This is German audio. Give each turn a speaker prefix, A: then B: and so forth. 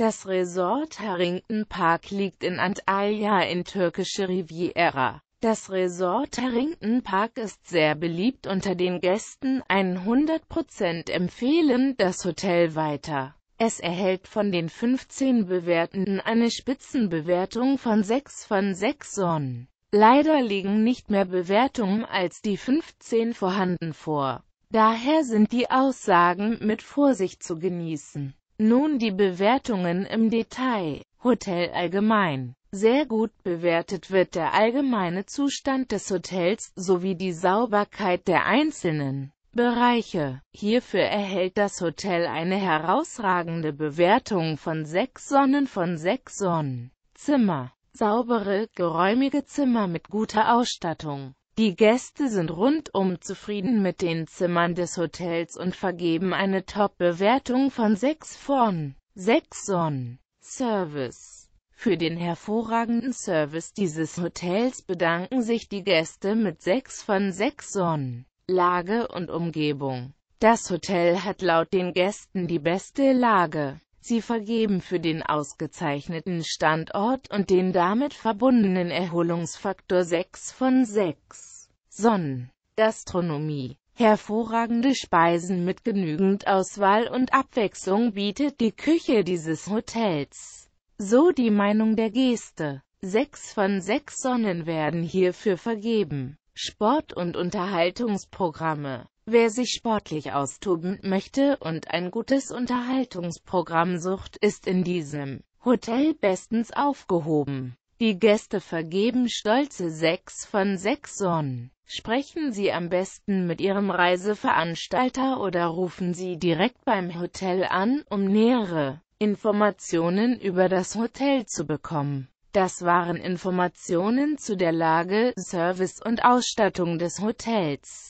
A: Das Resort Harrington Park liegt in Antalya in türkische Riviera. Das Resort Harrington Park ist sehr beliebt unter den Gästen, 100% empfehlen das Hotel weiter. Es erhält von den 15 Bewertenden eine Spitzenbewertung von 6 von 6 Sonnen. Leider liegen nicht mehr Bewertungen als die 15 vorhanden vor. Daher sind die Aussagen mit Vorsicht zu genießen. Nun die Bewertungen im Detail. Hotel allgemein. Sehr gut bewertet wird der allgemeine Zustand des Hotels sowie die Sauberkeit der einzelnen Bereiche. Hierfür erhält das Hotel eine herausragende Bewertung von sechs Sonnen von sechs Sonnen. Zimmer. Saubere, geräumige Zimmer mit guter Ausstattung. Die Gäste sind rundum zufrieden mit den Zimmern des Hotels und vergeben eine Top-Bewertung von 6 von 6 Sonnen. Service für den hervorragenden Service dieses Hotels bedanken sich die Gäste mit 6 von 6 Sonnen. Lage und Umgebung. Das Hotel hat laut den Gästen die beste Lage Sie vergeben für den ausgezeichneten Standort und den damit verbundenen Erholungsfaktor 6 von 6. Sonnen. Gastronomie. Hervorragende Speisen mit genügend Auswahl und Abwechslung bietet die Küche dieses Hotels. So die Meinung der Geste. 6 von 6 Sonnen werden hierfür vergeben. Sport- und Unterhaltungsprogramme Wer sich sportlich austoben möchte und ein gutes Unterhaltungsprogramm sucht, ist in diesem Hotel bestens aufgehoben. Die Gäste vergeben stolze 6 von 6 Sonnen. Sprechen Sie am besten mit Ihrem Reiseveranstalter oder rufen Sie direkt beim Hotel an, um nähere Informationen über das Hotel zu bekommen. Das waren Informationen zu der Lage, Service und Ausstattung des Hotels.